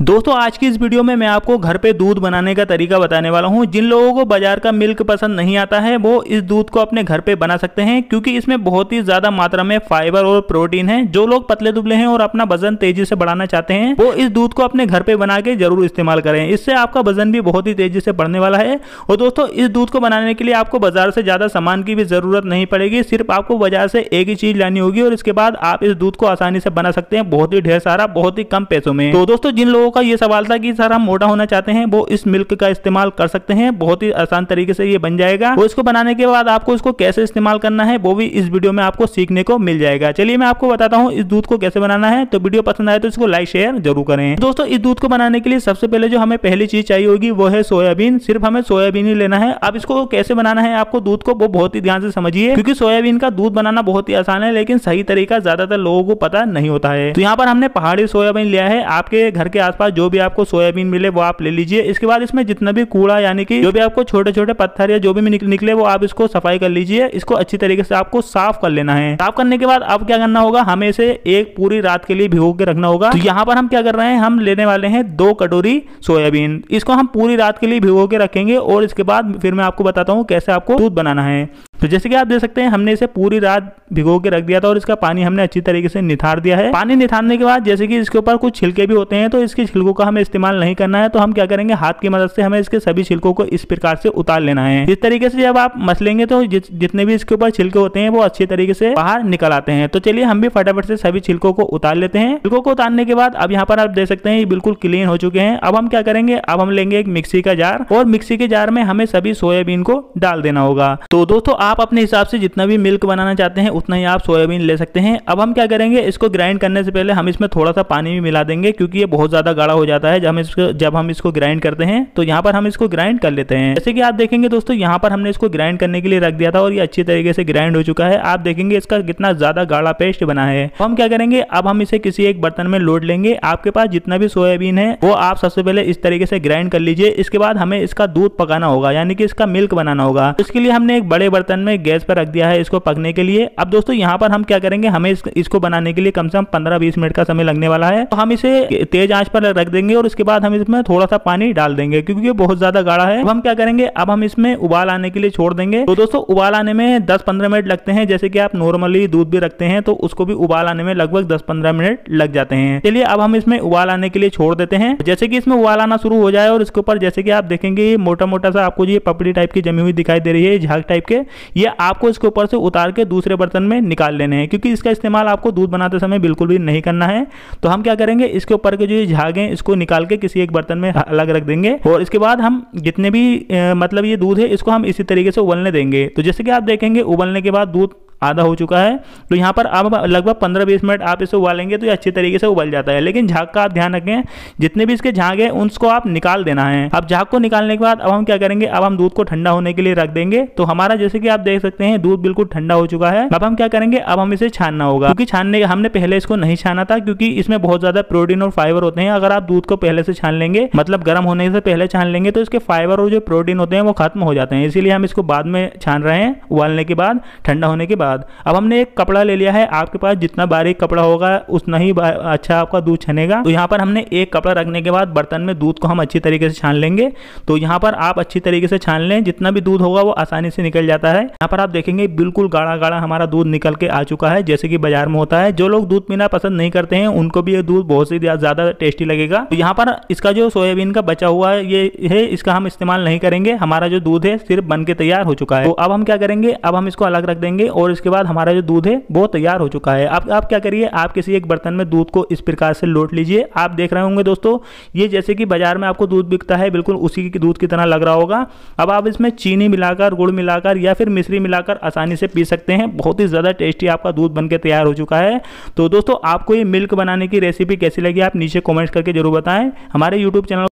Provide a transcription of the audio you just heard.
दोस्तों आज की इस वीडियो में मैं आपको घर पे दूध बनाने का तरीका बताने वाला हूँ जिन लोगों को बाजार का मिल्क पसंद नहीं आता है वो इस दूध को अपने घर पे बना सकते हैं क्योंकि इसमें बहुत ही ज्यादा मात्रा में फाइबर और प्रोटीन है जो लोग पतले दुबले हैं और अपना वजन तेजी से बढ़ाना चाहते हैं वो इस दूध को अपने घर पे बना के जरूर इस्तेमाल करें इससे आपका वजन भी बहुत ही तेजी से बढ़ने वाला है और दोस्तों इस दूध को बनाने के लिए आपको बाजार से ज्यादा सामान की भी जरूरत नहीं पड़ेगी सिर्फ आपको बाजार से एक ही चीज लानी होगी और इसके बाद आप इस दूध को आसानी से बना सकते हैं बहुत ही ढेर सारा बहुत ही कम पैसों में तो दोस्तों जिन लोगों लोगों का ये सवाल था कि सर हम मोटा होना चाहते हैं वो इस मिल्क का इस्तेमाल कर सकते हैं बहुत ही आसान तरीके से ये बन जाएगा और इसको बनाने के बाद आपको इसको कैसे इस्तेमाल करना है वो भी इस वीडियो में आपको सीखने को मिल जाएगा चलिए मैं आपको बताता हूँ इस दूध को कैसे बनाना है तो वीडियो पसंद आए तो इसको लाइक शेयर जरूर करें दोस्तों इस दूध को बनाने के लिए सबसे पहले जो हमें पहली चीज चाहिए होगी वो है सोयाबीन सिर्फ हमें सोयाबीन ही लेना है अब इसको कैसे बनाना है आपको दूध को वो बहुत ही ध्यान से समझिए क्योंकि सोयाबीन का दूध बनाना बहुत ही आसान है लेकिन सही तरीका ज्यादातर लोगों को पता नहीं होता है तो यहाँ पर हमने पहाड़ी सोयाबीन लिया है आपके घर के आस पास जो भी आपको सोयाबीन मिले वो आप ले लीजिए इसके बाद इसमें जितना भी कूड़ा यानी कि जो भी आपको छोटे छोटे पत्थर या जो भी निकले वो आप इसको सफाई कर लीजिए इसको अच्छी तरीके से आपको साफ कर लेना है साफ करने के बाद अब क्या करना होगा हमें इसे एक पूरी रात के लिए भिगो के रखना होगा तो यहाँ पर हम क्या कर रहे हैं हम लेने वाले हैं दो कटोरी सोयाबीन इसको हम पूरी रात के लिए भिगो के रखेंगे और इसके बाद फिर मैं आपको बताता हूँ कैसे आपको दूध बनाना है तो जैसे कि आप देख सकते हैं हमने इसे पूरी रात भिगो के रख दिया था और इसका पानी हमने अच्छी तरीके से निथार दिया है पानी निथारने के बाद जैसे कि इसके ऊपर कुछ छिलके भी होते हैं तो इसके छिलकों का हमें इस्तेमाल नहीं करना है तो हम क्या करेंगे हाथ की मदद से हमें इसके सभी छिलकों को इस प्रकार से उतार लेना है इस तरीके से जब आप मसलेंगे तो जितने भी इसके ऊपर छिलके होते हैं वो अच्छे तरीके से बाहर निकल आते हैं तो चलिए हम भी फटाफट से सभी छिलकों को उतार लेते हैं छिलकों को उतारने के बाद अब यहाँ पर आप देख सकते हैं ये बिल्कुल क्लीन हो चुके हैं अब हम क्या करेंगे अब हम लेंगे एक मिक्सी का जार और मिक्सी के जार में हमें सभी सोयाबीन को डाल देना होगा तो दोस्तों आप अपने हिसाब से जितना भी मिल्क बनाना चाहते हैं उतना ही आप सोयाबीन ले सकते हैं अब हम क्या करेंगे इसको ग्राइंड करने से पहले हम इसमें थोड़ा सा पानी भी मिला देंगे क्योंकि ये बहुत ज़्यादा गाढ़ा हो जाता है जब हम इसको जब हम इसको ग्राइंड करते हैं तो यहाँ पर हम इसको ग्राइंड कर लेते हैं जैसे कि आप देखेंगे दोस्तों यहाँ पर हमने इसको ग्राइंड करने के लिए रख दिया था और ये अच्छी तरीके से ग्राइंड हो चुका है आप देखेंगे इसका कितना ज़्यादा गाढ़ा पेस्ट बना है हम क्या करेंगे अब हम इसे किसी एक बर्तन में लोड लेंगे आपके पास जितना भी सोयाबीन है वो आप सबसे पहले इस तरीके से ग्राइंड कर लीजिए इसके बाद हमें इसका दूध पकाना होगा यानी कि इसका मिल्क बनाना होगा इसके लिए हमने एक बड़े बर्तन पैन में गैस पर रख दिया है इसको पकने के लिए अब दोस्तों यहाँ पर हम क्या करेंगे हमें इसको बनाने के लिए कम से कम पंद्रह बीस मिनट का समय लगने वाला है तो हम इसे तेज आंच पर रख देंगे और उसके बाद हम इसमें थोड़ा सा पानी डाल देंगे क्योंकि बहुत ज्यादा गाढ़ा है अब हम क्या करेंगे अब हम इसमें उबाल आने के लिए छोड़ देंगे तो दोस्तों उबाल आने में दस पंद्रह मिनट लगते हैं जैसे कि आप नॉर्मली दूध भी रखते हैं तो उसको भी उबाल आने में लगभग दस पंद्रह मिनट लग जाते हैं चलिए अब हम इसमें उबाल आने के लिए छोड़ देते हैं जैसे कि इसमें उबाल आना शुरू हो जाए और इसके ऊपर जैसे कि आप देखेंगे मोटा मोटा सा आपको ये पपड़ी टाइप की जमी हुई दिखाई दे रही है झाग टाइप के ये आपको इसके ऊपर से उतार के दूसरे बर्तन में निकाल लेने हैं क्योंकि इसका इस्तेमाल आपको दूध बनाते समय बिल्कुल भी नहीं करना है तो हम क्या करेंगे इसके ऊपर के जो ये झागे हैं इसको निकाल के किसी एक बर्तन में अलग रख देंगे और इसके बाद हम जितने भी मतलब ये दूध है इसको हम इसी तरीके से उबलने देंगे तो जैसे कि आप देखेंगे उबलने के बाद दूध आधा हो चुका है तो यहाँ पर आप लगभग पंद्रह बीस मिनट आप इसे उबालेंगे तो ये अच्छी तरीके से उबल जाता है लेकिन झाग का आप ध्यान रखें जितने भी इसके झाग हैं उनको आप निकाल देना है अब झाग को निकालने के बाद अब हम क्या करेंगे अब हम दूध को ठंडा होने के लिए रख देंगे तो हमारा जैसे कि आप देख सकते हैं दूध बिल्कुल ठंडा हो चुका है अब हम क्या करेंगे अब हम इसे छानना होगा क्योंकि छानने हमने पहले इसको नहीं छाना था क्योंकि इसमें बहुत ज्यादा प्रोटीन और फाइबर होते हैं अगर आप दूध को पहले से छान लेंगे मतलब गर्म होने से पहले छान लेंगे तो इसके फाइबर और जो प्रोटीन होते हैं वो खत्म हो जाते हैं इसीलिए हम इसको बाद में छान रहे हैं उबालने के बाद ठंडा होने के बाद बाद अब हमने एक कपड़ा ले लिया है आपके पास जितना बारीक कपड़ा होगा उतना ही अच्छा आपका दूध छनेगा तो यहाँ पर हमने एक कपड़ा रखने के बाद बर्तन में दूध को हम अच्छी तरीके से छान लेंगे तो यहाँ पर आप अच्छी तरीके से छान लें जितना भी दूध होगा वो आसानी से निकल जाता है यहाँ पर आप देखेंगे बिल्कुल गाढ़ा गाढ़ा हमारा दूध निकल के आ चुका है जैसे कि बाजार में होता है जो लोग दूध पीना पसंद नहीं करते हैं उनको भी ये दूध बहुत ही ज्यादा टेस्टी लगेगा तो यहाँ पर इसका जो सोयाबीन का बचा हुआ ये है इसका हम इस्तेमाल नहीं करेंगे हमारा जो दूध है सिर्फ बन के तैयार हो चुका है तो अब हम क्या करेंगे अब हम इसको अलग रख देंगे और इसके बाद हमारा जो दूध है वो तैयार हो चुका है अब आप क्या करिए आप किसी एक बर्तन में दूध को इस प्रकार से लोट लीजिए आप देख रहे होंगे दोस्तों ये जैसे कि बाजार में आपको दूध बिकता है बिल्कुल उसी की दूध की तरह लग रहा होगा अब आप इसमें चीनी मिलाकर गुड़ मिलाकर या फिर मिश्री मिलाकर आसानी से पी सकते हैं बहुत ही ज़्यादा टेस्टी आपका दूध बनकर तैयार हो चुका है तो दोस्तों आपको ये मिल्क बनाने की रेसिपी कैसी लगी आप नीचे कॉमेंट्स करके जरूर बताएँ हमारे यूट्यूब चैनल